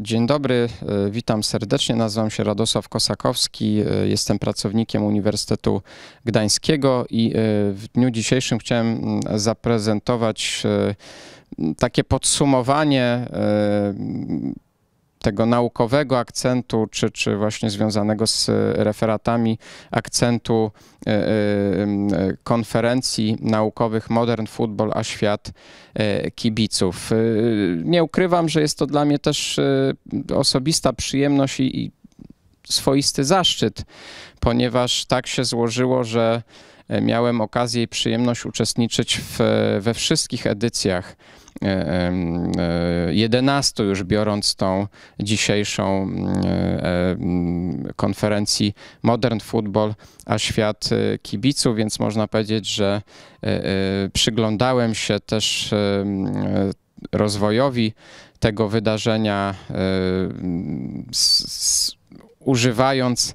Dzień dobry, e, witam serdecznie. Nazywam się Radosław Kosakowski, e, jestem pracownikiem Uniwersytetu Gdańskiego i e, w dniu dzisiejszym chciałem mm, zaprezentować takie podsumowanie tego naukowego akcentu, czy, czy właśnie związanego z y, referatami akcentu y, y, konferencji naukowych Modern Football a świat kibiców. Nie ukrywam, że jest to dla mnie też osobista przyjemność i, i swoisty zaszczyt, ponieważ tak się złożyło, że miałem okazję i przyjemność uczestniczyć w, we wszystkich edycjach 11 e, e, już biorąc tą dzisiejszą e, konferencji Modern Football, a świat kibiców, więc można powiedzieć, że przyglądałem się też rozwojowi tego wydarzenia, używając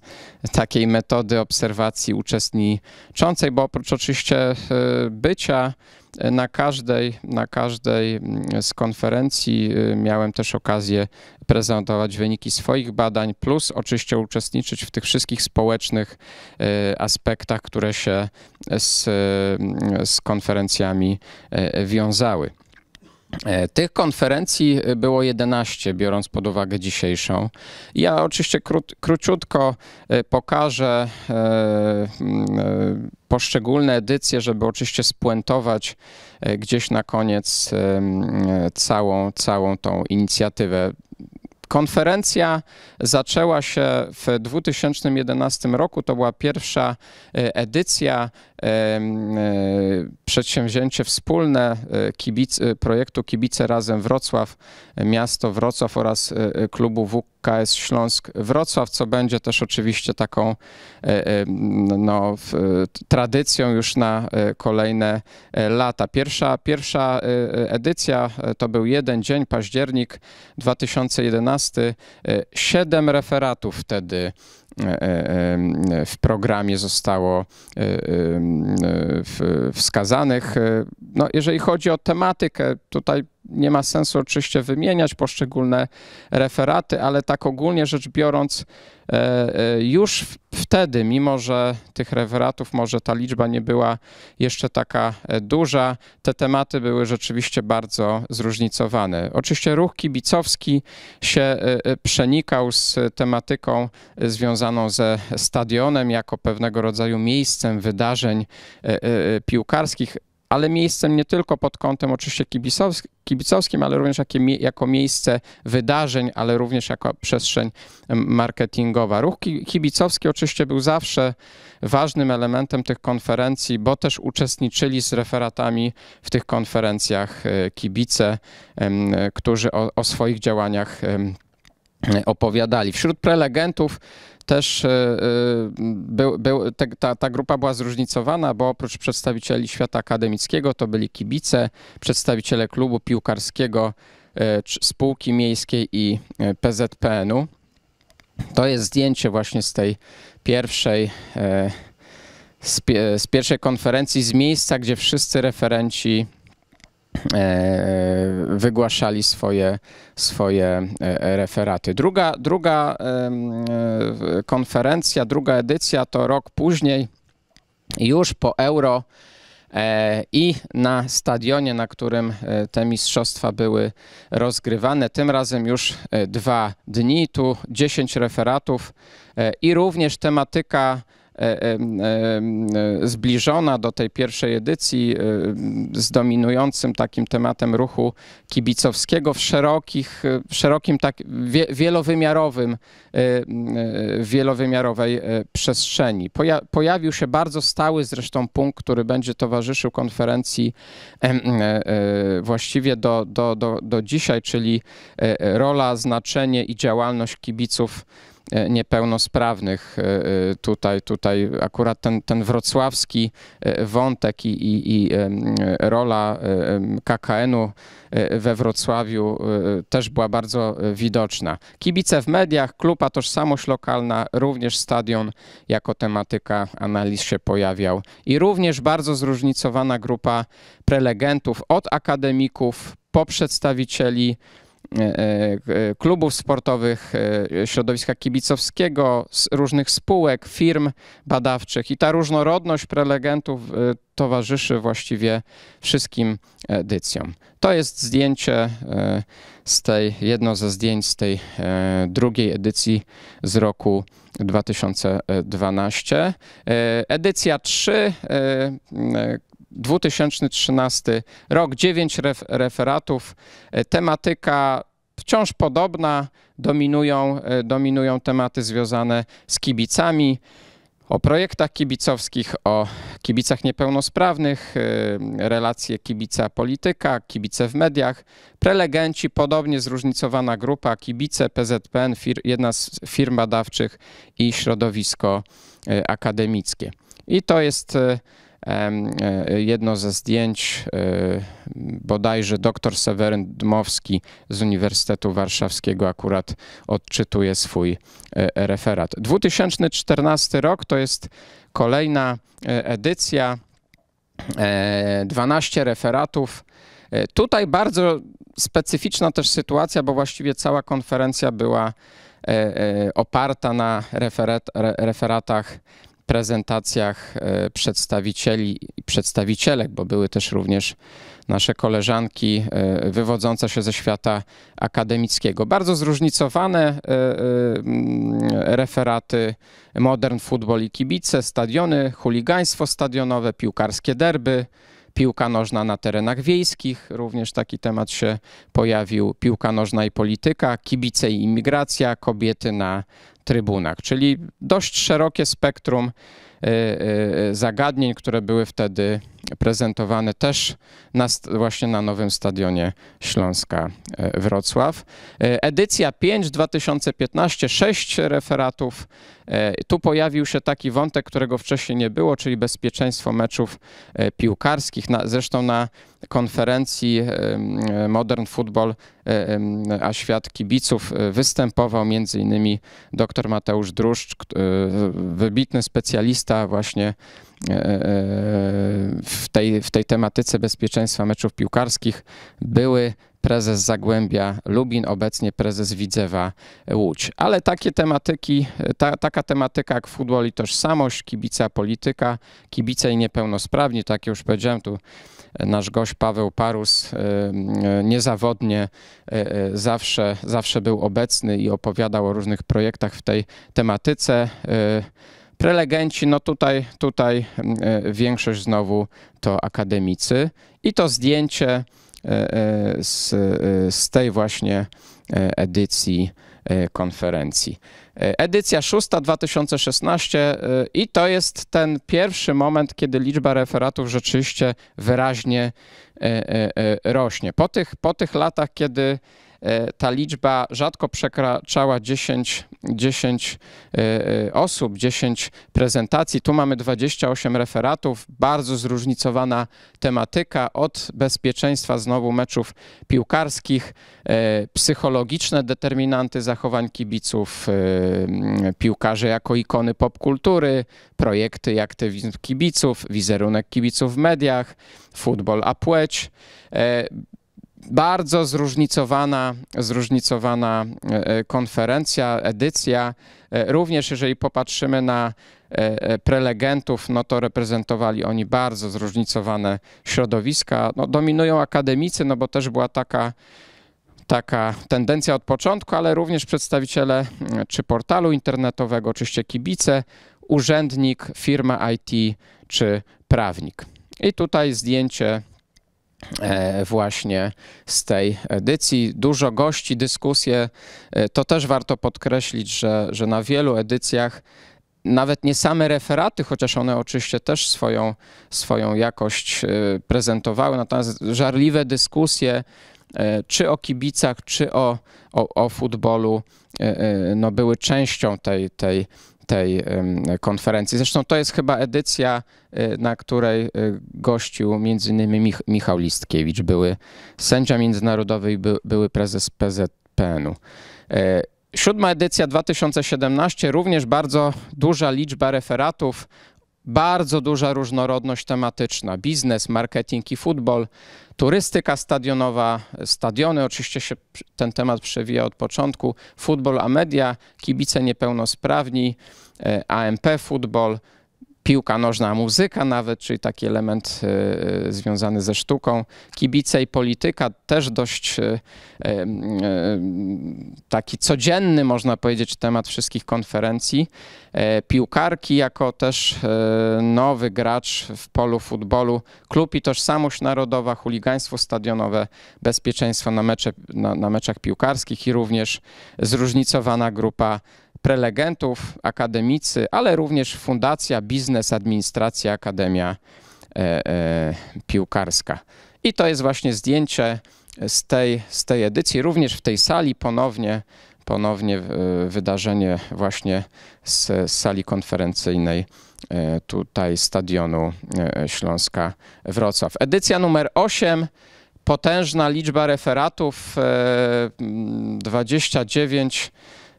takiej metody obserwacji uczestniczącej, bo oprócz oczywiście e, bycia e, na każdej, na każdej z konferencji e, miałem też okazję prezentować wyniki swoich badań, plus oczywiście uczestniczyć w tych wszystkich społecznych aspektach, które się z, z konferencjami wiązały. E, tych konferencji e, było 11, biorąc pod uwagę dzisiejszą. Ja oczywiście krót, króciutko e, pokażę poszczególne edycje, żeby oczywiście spuentować gdzieś na koniec całą, całą tą inicjatywę. Konferencja zaczęła się w 2011 roku, to była pierwsza edycja. E, przedsięwzięcie wspólne e, kibic, e, projektu Kibice Razem Wrocław, miasto Wrocław oraz klubu WKS Śląsk Wrocław, co będzie też oczywiście taką no, tradycją już na kolejne lata. Pierwsza, pierwsza edycja to był jeden dzień, październik 2011, siedem referatów wtedy E, e, e, w programie zostało wskazanych. No, jeżeli chodzi o tematykę, tutaj nie ma sensu oczywiście wymieniać poszczególne referaty, ale tak ogólnie rzecz biorąc, e, e, już wtedy, mimo że tych referatów może ta liczba nie była jeszcze taka e, duża, te tematy były rzeczywiście bardzo zróżnicowane. Oczywiście ruch kibicowski się przenikał z tematyką związaną ze stadionem jako pewnego rodzaju miejscem wydarzeń piłkarskich ale miejscem nie tylko pod kątem oczywiście kibicowskim, ale również jako miejsce wydarzeń, ale również jako przestrzeń marketingowa. Ruch kibicowski oczywiście był zawsze ważnym elementem tych konferencji, bo też uczestniczyli z referatami w tych konferencjach e, kibice, którzy o, o swoich działaniach opowiadali. Wśród prelegentów też e, e, był, te, ta, ta grupa była zróżnicowana, bo oprócz przedstawicieli świata akademickiego to byli kibice, przedstawiciele klubu piłkarskiego, e, spółki miejskiej i PZPN-u. To jest zdjęcie właśnie z tej pierwszej, z, z pierwszej konferencji, z miejsca, gdzie wszyscy referenci E, e, wygłaszali swoje, swoje e, referaty. Druga, druga konferencja, druga edycja to rok później, już po euro i na stadionie, na którym te mistrzostwa były rozgrywane. Tym razem już dwa dni, tu 10 referatów i również tematyka E, e, e, zbliżona do tej pierwszej edycji z dominującym takim tematem ruchu kibicowskiego w szerokich, szerokim, tak, wielowymiarowym, wielowymiarowej przestrzeni. Poja pojawił się bardzo stały zresztą punkt, który będzie towarzyszył konferencji właściwie do, do, do, do dzisiaj, czyli rola, znaczenie i działalność kibiców E, niepełnosprawnych. E, e, tutaj, tutaj akurat ten, ten wrocławski wątek i, i, i rola KKN-u we Wrocławiu też była bardzo widoczna. Kibice w mediach, klupa a tożsamość lokalna, również stadion jako tematyka analiz się pojawiał. I również bardzo zróżnicowana grupa prelegentów od akademików po przedstawicieli E, e, e, klubów sportowych, środowiska kibicowskiego, różnych spółek, firm badawczych i ta różnorodność prelegentów towarzyszy właściwie wszystkim edycjom. To jest zdjęcie z tej, jedno ze zdjęć z tej drugiej edycji z roku 2012. Edycja 3, 2013 rok, 9 ref referatów. E, tematyka wciąż podobna, dominują, e, dominują tematy związane z kibicami. O projektach kibicowskich, o kibicach niepełnosprawnych, e, relacje kibica-polityka, kibice w mediach, prelegenci, podobnie zróżnicowana grupa, kibice, PZPN, fir, jedna z firm badawczych i środowisko akademickie. I to jest E, jedno ze zdjęć e, bodajże dr Seweryn Dmowski z Uniwersytetu Warszawskiego akurat odczytuje swój e, referat. 2014 rok to jest kolejna edycja, 12 referatów. Tutaj bardzo specyficzna też sytuacja, bo właściwie cała konferencja była oparta na referat, referatach prezentacjach e, przedstawicieli i przedstawicielek, bo były też również nasze koleżanki e, wywodzące się ze świata akademickiego. Bardzo zróżnicowane e, referaty modern football i kibice, stadiony, chuligaństwo stadionowe, piłkarskie derby, piłka nożna na terenach wiejskich, również taki temat się pojawił, piłka nożna i polityka, kibice i imigracja, kobiety na trybunach, czyli dość szerokie spektrum Y, y, y, zagadnień, które były wtedy prezentowane też na, właśnie na nowym stadionie Śląska Wrocław. Edycja 5 2015, 6 referatów. Tu pojawił się taki wątek, którego wcześniej nie było, czyli bezpieczeństwo meczów piłkarskich. Na, zresztą na konferencji Modern Football E, a świat kibiców e, występował między innymi dr Mateusz Druszcz, e, wybitny specjalista właśnie w tej, w tej tematyce bezpieczeństwa meczów piłkarskich, były prezes Zagłębia Lubin, obecnie prezes Widzewa Łódź. Ale takie tematyki, ta, taka tematyka jak futbol i tożsamość, kibica polityka, kibice i niepełnosprawni, tak jak już powiedziałem, tu nasz gość Paweł Parus y, y, niezawodnie y, zawsze, zawsze był obecny i opowiadał o różnych projektach w tej tematyce. Prelegenci, no tutaj, tutaj większość znowu to akademicy. I to zdjęcie E, e, z, e, z tej właśnie edycji konferencji. Edycja szósta 2016 i to jest ten pierwszy moment, kiedy liczba referatów rzeczywiście wyraźnie rośnie. Po tych, po tych latach, kiedy E, ta liczba rzadko przekraczała 10, 10 e, e, osób, 10 prezentacji. Tu mamy 28 referatów, bardzo zróżnicowana tematyka od bezpieczeństwa znowu meczów piłkarskich, psychologiczne determinanty zachowań kibiców, piłkarze jako ikony popkultury, projekty i aktywizm kibiców, wizerunek kibiców w mediach, futbol a płeć bardzo zróżnicowana, zróżnicowana e, e, konferencja, edycja. E, również jeżeli popatrzymy na prelegentów, no to reprezentowali oni bardzo zróżnicowane środowiska. No, dominują akademicy, no bo też była taka taka tendencja od początku, ale również przedstawiciele czy portalu internetowego, oczywiście kibice, urzędnik, firma IT czy prawnik. I tutaj zdjęcie E, właśnie z tej edycji. Dużo gości, dyskusje. E, to też warto podkreślić, że, że na wielu edycjach nawet nie same referaty, chociaż one oczywiście też swoją, swoją jakość e, prezentowały, natomiast żarliwe dyskusje, czy o kibicach, czy o, o, o, futbolu, no były częścią tej, tej tej konferencji. Zresztą to jest chyba edycja, y, na której y, gościł m.in. Michał Listkiewicz, były sędzia międzynarodowy i by, były prezes PZPN-u. E, siódma edycja 2017, również bardzo duża liczba referatów bardzo duża różnorodność tematyczna: biznes, marketing i futbol, turystyka stadionowa, stadiony oczywiście się ten temat przewija od początku, futbol a media, kibice niepełnosprawni, e, AMP futbol, piłka nożna, muzyka nawet, czyli taki element e, e, związany ze sztuką. Kibice i polityka też dość e, taki codzienny, można powiedzieć, temat wszystkich konferencji. Piłkarki jako też nowy gracz w polu futbolu. Klub i tożsamość narodowa, chuligaństwo stadionowe, bezpieczeństwo na, mecze, na, na meczach piłkarskich i również zróżnicowana grupa prelegentów, akademicy, ale również fundacja, biznes, administracja, akademia e, e, piłkarska. I to jest właśnie zdjęcie z tej, z tej edycji, również w tej sali ponownie, ponownie e, wydarzenie właśnie z, z sali konferencyjnej tutaj stadionu Śląska Wrocław. Edycja numer 8 potężna liczba referatów 29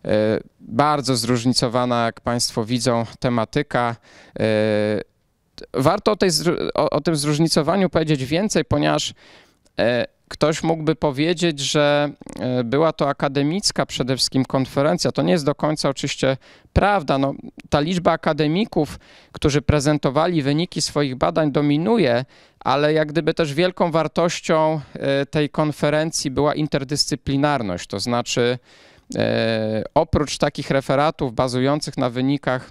E, bardzo zróżnicowana, jak Państwo widzą, tematyka. E, warto o, tej, o, o tym zróżnicowaniu powiedzieć więcej, ponieważ e, ktoś mógłby powiedzieć, że była to akademicka przede wszystkim konferencja. To nie jest do końca oczywiście prawda. No, ta liczba akademików, którzy prezentowali wyniki swoich badań, dominuje, ale jak gdyby też wielką wartością tej konferencji była interdyscyplinarność, to znaczy E, oprócz takich referatów bazujących na wynikach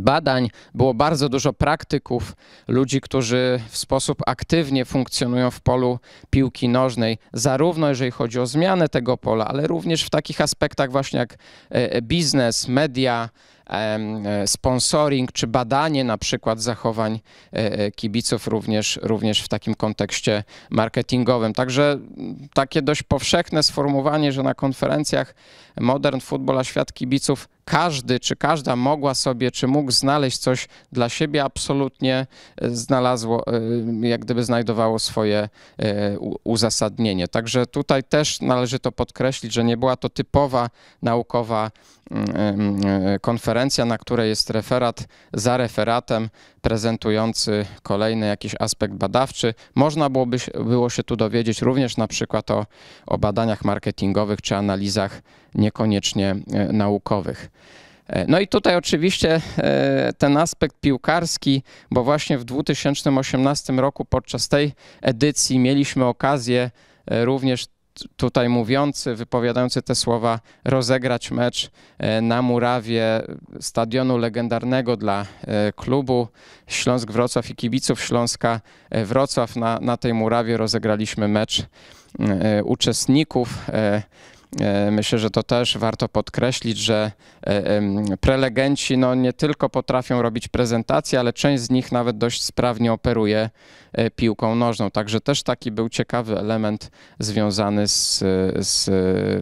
badań było bardzo dużo praktyków, ludzi, którzy w sposób aktywnie funkcjonują w polu piłki nożnej, zarówno jeżeli chodzi o zmianę tego pola, ale również w takich aspektach właśnie jak e, e, biznes, media, E, sponsoring czy badanie na przykład zachowań e, e, kibiców również, również w takim kontekście marketingowym. Także mm, takie dość powszechne sformułowanie, że na konferencjach Modern Football, a świat kibiców każdy czy każda mogła sobie, czy mógł znaleźć coś dla siebie, absolutnie e, znalazło, e, jak gdyby znajdowało swoje e, uzasadnienie. Także tutaj też należy to podkreślić, że nie była to typowa naukowa mm, konferencja, na której jest referat za referatem, prezentujący kolejny jakiś aspekt badawczy. Można byłoby, było się tu dowiedzieć również na przykład o, o badaniach marketingowych czy analizach niekoniecznie e, naukowych. E, no i tutaj oczywiście e, ten aspekt piłkarski, bo właśnie w 2018 roku podczas tej edycji mieliśmy okazję również tutaj mówiący, wypowiadający te słowa, rozegrać mecz e, na murawie stadionu legendarnego dla e, klubu Śląsk Wrocław i kibiców Śląska e, Wrocław. Na, na tej murawie rozegraliśmy mecz uczestników E, myślę, że to też warto podkreślić, że e, prelegenci no nie tylko potrafią robić prezentacje, ale część z nich nawet dość sprawnie operuje e, piłką nożną. Także też taki był ciekawy element związany z, z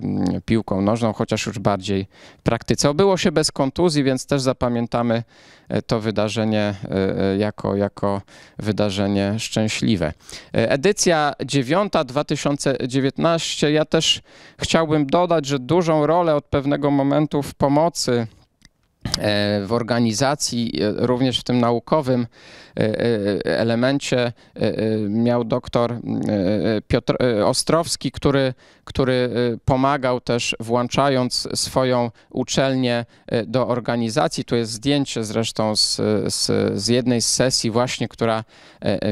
mm, piłką nożną, chociaż już bardziej w praktyce. Obyło się bez kontuzji, więc też zapamiętamy E, to wydarzenie e, e, jako, jako wydarzenie szczęśliwe. Edycja 9 2019. Ja też chciałbym dodać, że dużą rolę od pewnego momentu w pomocy E, w organizacji, e, również w tym naukowym e, elemencie miał doktor Piotr Ostrowski, który, który pomagał też włączając swoją uczelnię do organizacji. Tu jest zdjęcie zresztą z, z, z jednej z sesji właśnie, która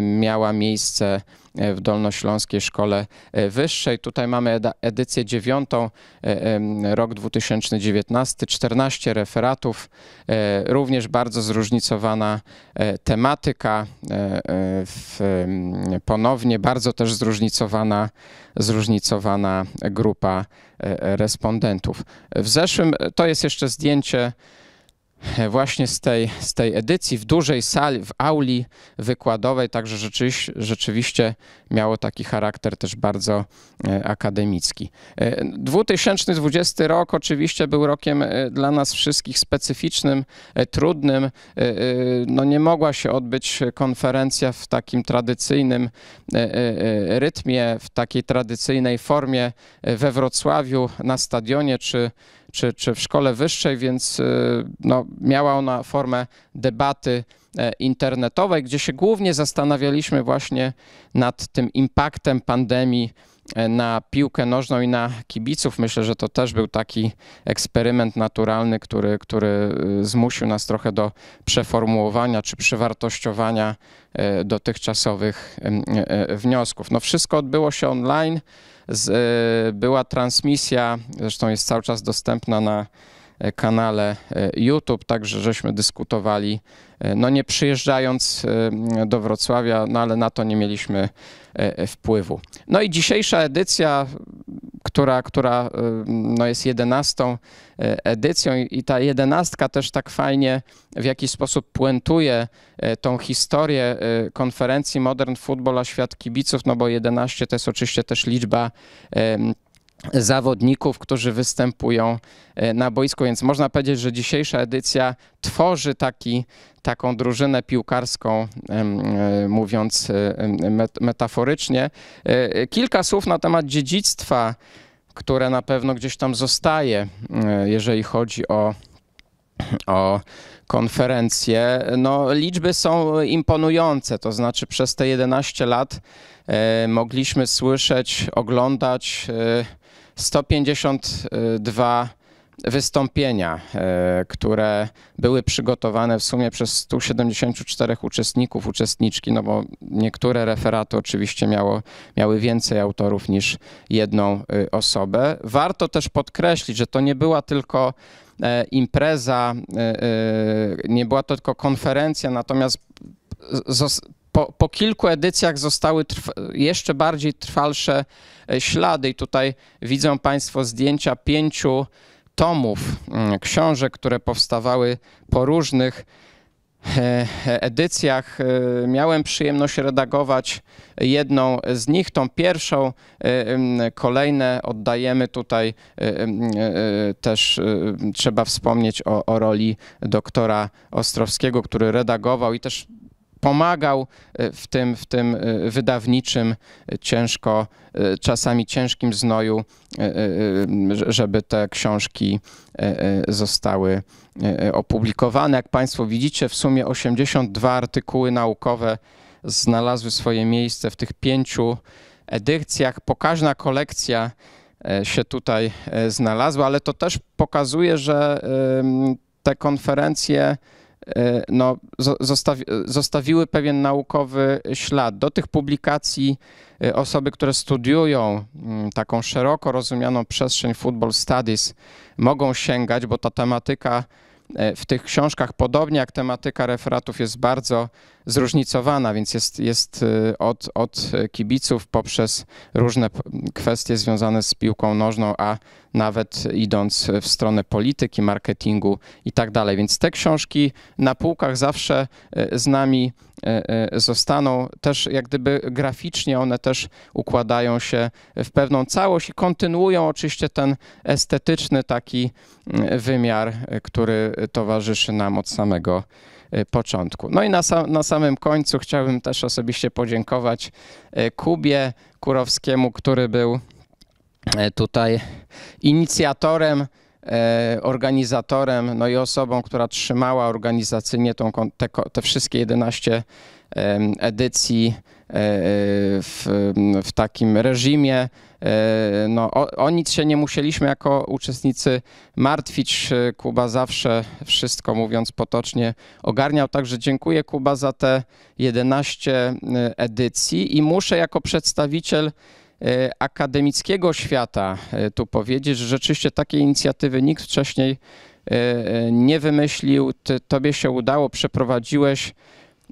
miała miejsce E, w Dolnośląskiej Szkole e, Wyższej. Tutaj mamy edycję dziewiątą, e, rok 2019, 14 referatów, również bardzo zróżnicowana tematyka, ponownie bardzo też zróżnicowana, zróżnicowana grupa respondentów. W zeszłym, to jest jeszcze zdjęcie, E, właśnie z tej, z tej edycji w dużej sali, w auli wykładowej, także rzeczywiście, rzeczywiście miało taki charakter też bardzo e, akademicki. 2020 e, rok oczywiście był rokiem dla nas wszystkich specyficznym, trudnym. No nie mogła się odbyć konferencja w takim tradycyjnym rytmie, w takiej tradycyjnej formie we Wrocławiu na stadionie czy czy, czy w szkole wyższej, więc y, no, miała ona formę debaty e, internetowej, gdzie się głównie zastanawialiśmy właśnie nad tym impaktem pandemii e, na piłkę nożną i na kibiców. Myślę, że to też był taki eksperyment naturalny, który, który y, zmusił nas trochę do przeformułowania czy przywartościowania e, dotychczasowych wniosków. No wszystko odbyło się online. Z, e, była transmisja, zresztą jest cały czas dostępna na E, kanale e, YouTube, także żeśmy dyskutowali, e, no nie przyjeżdżając do Wrocławia, no ale na to nie mieliśmy wpływu. No i dzisiejsza edycja, która, która no jest jedenastą edycją i ta jedenastka też tak fajnie w jakiś sposób puentuje tą historię konferencji Modern Football a Świat Kibiców, no bo 11 to jest oczywiście też liczba zawodników, którzy występują e, na boisku, więc można powiedzieć, że dzisiejsza edycja tworzy taki, taką drużynę piłkarską, e, mówiąc e, metaforycznie. Kilka słów na temat dziedzictwa, które na pewno gdzieś tam zostaje, jeżeli chodzi o, o konferencję. No, liczby są imponujące, to znaczy przez te 11 lat mogliśmy słyszeć, oglądać 152 wystąpienia, e, które były przygotowane w sumie przez 174 uczestników, uczestniczki, no bo niektóre referaty oczywiście miało, miały więcej autorów niż jedną y, osobę. Warto też podkreślić, że to nie była tylko e, impreza, y, y, nie była to tylko konferencja, natomiast po, po kilku edycjach zostały jeszcze bardziej trwalsze e, ślady. I tutaj widzą Państwo zdjęcia pięciu tomów mm, książek, które powstawały po różnych e, edycjach. E, miałem przyjemność redagować jedną z nich, tą pierwszą. Kolejne oddajemy tutaj też trzeba wspomnieć o, o roli doktora Ostrowskiego, który redagował i też pomagał e, w tym, w tym e, wydawniczym, e, ciężko, czasami ciężkim znoju, żeby te książki zostały opublikowane. Jak Państwo widzicie, w sumie 82 artykuły naukowe znalazły swoje miejsce w tych pięciu edycjach. Pokażna kolekcja się tutaj znalazła, ale to też pokazuje, że te konferencje E, no, zostawi, zostawiły pewien naukowy ślad. Do tych publikacji e, osoby, które studiują mm, taką szeroko rozumianą przestrzeń football studies, mogą sięgać, bo ta tematyka e, w tych książkach, podobnie jak tematyka referatów, jest bardzo zróżnicowana, więc jest, jest od, od kibiców poprzez różne kwestie związane z piłką nożną, a nawet idąc w stronę polityki, marketingu i tak dalej. Więc te książki na półkach zawsze e, z nami e, e, zostaną też jak gdyby graficznie, one też układają się w pewną całość i kontynuują oczywiście ten estetyczny taki mm, wymiar, który towarzyszy nam od samego początku. No i na, sam, na samym końcu chciałbym też osobiście podziękować Kubie Kurowskiemu, który był E, tutaj inicjatorem, e, organizatorem, no i osobą, która trzymała organizacyjnie tą, te, te wszystkie 11 edycji e, w, w takim reżimie. No, o, o, nic się nie musieliśmy jako uczestnicy martwić. Kuba zawsze wszystko mówiąc potocznie ogarniał. Także dziękuję Kuba za te 11 edycji i muszę jako przedstawiciel E, akademickiego świata e, tu powiedzieć, że rzeczywiście takiej inicjatywy nikt wcześniej e, nie wymyślił. Ty, tobie się udało, przeprowadziłeś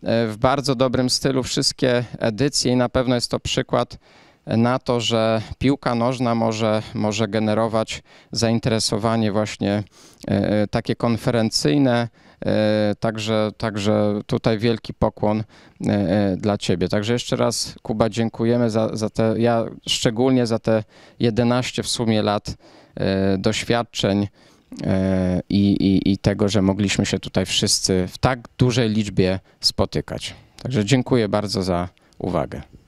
w bardzo dobrym stylu wszystkie edycje i na pewno jest to przykład na to, że piłka nożna może, może generować zainteresowanie właśnie takie konferencyjne, E, także, także tutaj wielki pokłon e, e, dla Ciebie. Także jeszcze raz, Kuba, dziękujemy za, za te, ja szczególnie za te 11 w sumie lat doświadczeń i, i, i tego, że mogliśmy się tutaj wszyscy w tak dużej liczbie spotykać. Także dziękuję bardzo za uwagę.